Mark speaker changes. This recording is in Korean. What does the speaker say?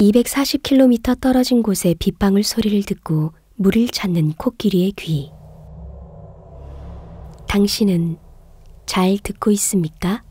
Speaker 1: 240km 떨어진 곳에 빗방울 소리를 듣고 물을 찾는 코끼리의 귀. 당신은 잘 듣고 있습니까?